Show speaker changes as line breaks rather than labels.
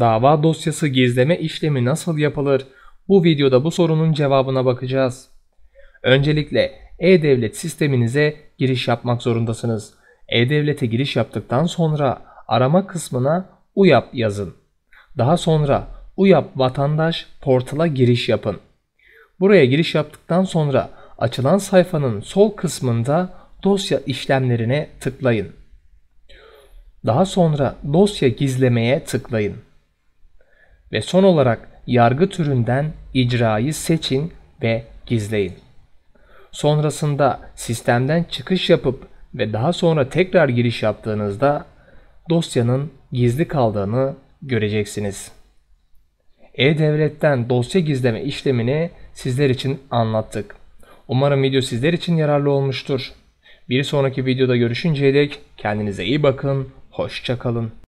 Dava dosyası gizleme işlemi nasıl yapılır? Bu videoda bu sorunun cevabına bakacağız. Öncelikle e-devlet sisteminize giriş yapmak zorundasınız. E-devlete giriş yaptıktan sonra arama kısmına UYAP yazın. Daha sonra UYAP vatandaş portala giriş yapın. Buraya giriş yaptıktan sonra açılan sayfanın sol kısmında dosya işlemlerine tıklayın. Daha sonra dosya gizlemeye tıklayın. Ve son olarak yargı türünden icrayı seçin ve gizleyin. Sonrasında sistemden çıkış yapıp ve daha sonra tekrar giriş yaptığınızda dosyanın gizli kaldığını göreceksiniz. E-Devlet'ten dosya gizleme işlemini sizler için anlattık. Umarım video sizler için yararlı olmuştur. Bir sonraki videoda görüşünceye dek kendinize iyi bakın, hoşçakalın.